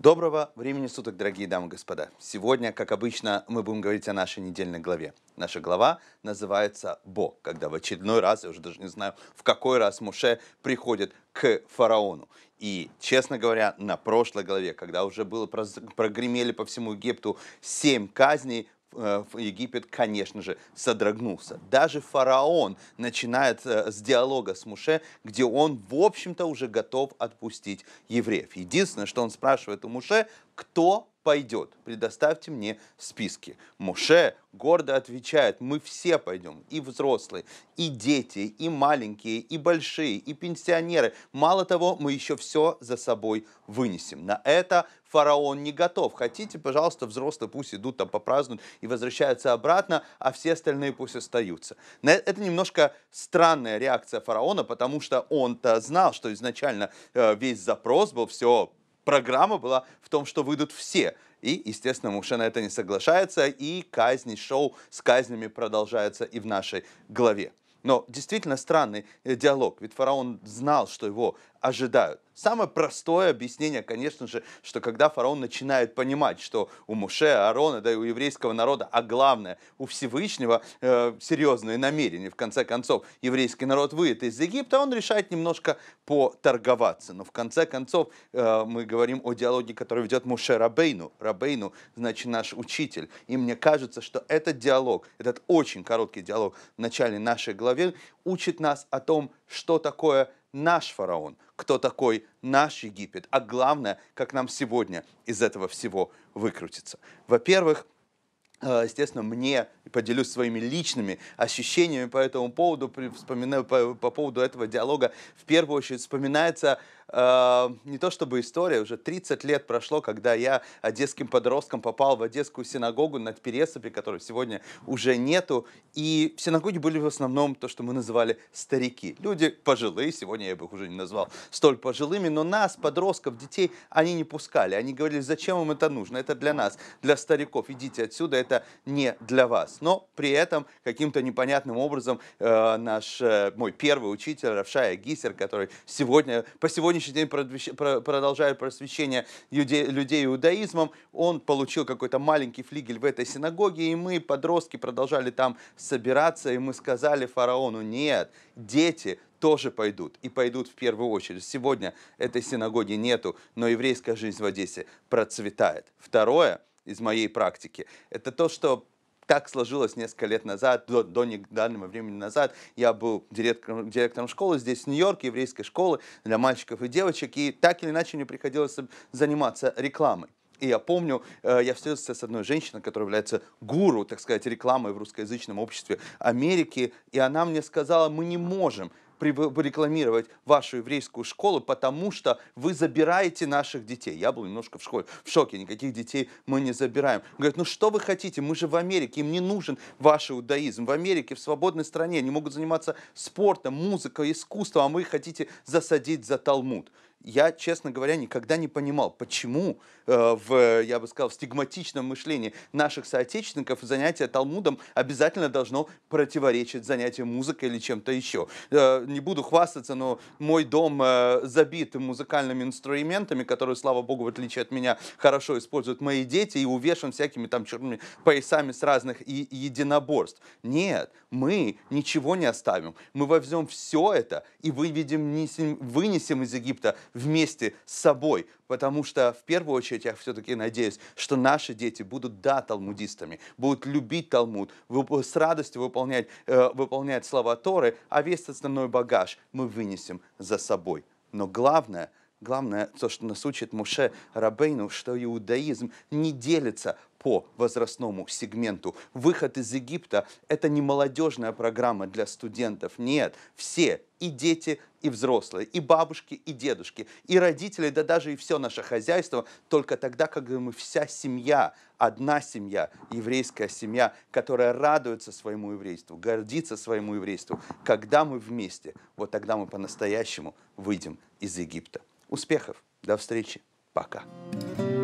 Доброго времени суток, дорогие дамы и господа. Сегодня, как обычно, мы будем говорить о нашей недельной главе. Наша глава называется «Бо», когда в очередной раз, я уже даже не знаю, в какой раз Муше приходит к фараону. И, честно говоря, на прошлой главе, когда уже было прогремели по всему Египту семь казней, Э, Египет, конечно же, содрогнулся. Даже фараон начинает э, с диалога с Муше, где он, в общем-то, уже готов отпустить евреев. Единственное, что он спрашивает у Муше, кто пойдет. Предоставьте мне списки. Моше гордо отвечает, мы все пойдем, и взрослые, и дети, и маленькие, и большие, и пенсионеры. Мало того, мы еще все за собой вынесем. На это фараон не готов. Хотите, пожалуйста, взрослые пусть идут там попразднуют и возвращаются обратно, а все остальные пусть остаются. Это немножко странная реакция фараона, потому что он-то знал, что изначально э, весь запрос был все программа была в том, что выйдут все. И, естественно, Муше на это не соглашается, и казни, шоу с казнями продолжается и в нашей главе. Но действительно странный э, диалог, ведь фараон знал, что его ожидают. Самое простое объяснение, конечно же, что когда фараон начинает понимать, что у Муше, Аарона, да и у еврейского народа, а главное, у Всевышнего э, серьезные намерения, в конце концов, еврейский народ выйдет из Египта, он решает немножко поторговаться. Но в конце концов э, мы говорим о диалоге, который ведет Муше Рабейну. Рабейну, значит, наш учитель. И мне кажется, что этот диалог, этот очень короткий диалог в начале нашей главе, учит нас о том, что такое наш фараон, кто такой наш Египет, а главное, как нам сегодня из этого всего выкрутиться. Во-первых, э, естественно, мне поделюсь своими личными ощущениями по этому поводу, вспоминаю по, по поводу этого диалога, в первую очередь вспоминается э, не то чтобы история, уже 30 лет прошло, когда я одесским подростком попал в одесскую синагогу на Пересыпи, которой сегодня уже нету. И в синагоге были в основном то, что мы называли старики. Люди пожилые, сегодня я бы их уже не назвал столь пожилыми, но нас, подростков, детей, они не пускали. Они говорили, зачем вам это нужно, это для нас, для стариков, идите отсюда, это не для вас. Но при этом каким-то непонятным образом э, наш, э, мой первый учитель, Равшая Гисер, который сегодня, по сегодняшнему сегодняшний день продолжает просвещение людей, людей иудаизмом. Он получил какой-то маленький флигель в этой синагоге, и мы, подростки, продолжали там собираться, и мы сказали фараону, нет, дети, тоже пойдут. И пойдут в первую очередь. Сегодня этой синагоги нету, но еврейская жизнь в Одессе процветает. Второе из моей практики, это то, что как сложилось несколько лет назад, до, до недавнего времени назад. Я был директором, директором школы здесь, в Нью-Йорке, еврейской школы для мальчиков и девочек, и так или иначе мне приходилось заниматься рекламой. И я помню, э, я встретился с одной женщиной, которая является гуру, так сказать, рекламой в русскоязычном обществе Америки, и она мне сказала, мы не можем рекламировать вашу еврейскую школу, потому что вы забираете наших детей. Я был немножко в школе, в шоке, никаких детей мы не забираем. Он говорит, ну что вы хотите, мы же в Америке, им не нужен ваш иудаизм. В Америке, в свободной стране, они могут заниматься спортом, музыкой, искусством, а вы хотите засадить за Талмуд я, честно говоря, никогда не понимал, почему э, в, я бы сказал, в стигматичном мышлении наших соотечественников занятие Талмудом обязательно должно противоречить занятию музыкой или чем-то еще. Э, не буду хвастаться, но мой дом э, забит музыкальными инструментами, которые, слава богу, в отличие от меня, хорошо используют мои дети и увешан всякими там черными поясами с разных и, и единоборств. Нет, мы ничего не оставим. Мы возьмем все это и выведем, вынесем из Египта вместе с собой, потому что в первую очередь я все-таки надеюсь, что наши дети будут, да, талмудистами, будут любить Талмуд, с радостью выполнять, э, выполнять слова Торы, а весь основной багаж мы вынесем за собой. Но главное – Главное, то, что нас учит Муше Рабейну, что иудаизм не делится по возрастному сегменту. Выход из Египта – это не молодежная программа для студентов. Нет, все и дети, и взрослые, и бабушки, и дедушки, и родители, да даже и все наше хозяйство, только тогда, когда мы вся семья, одна семья, еврейская семья, которая радуется своему еврейству, гордится своему еврейству, когда мы вместе, вот тогда мы по-настоящему выйдем из Египта. Успехов, до встречи, пока. Thank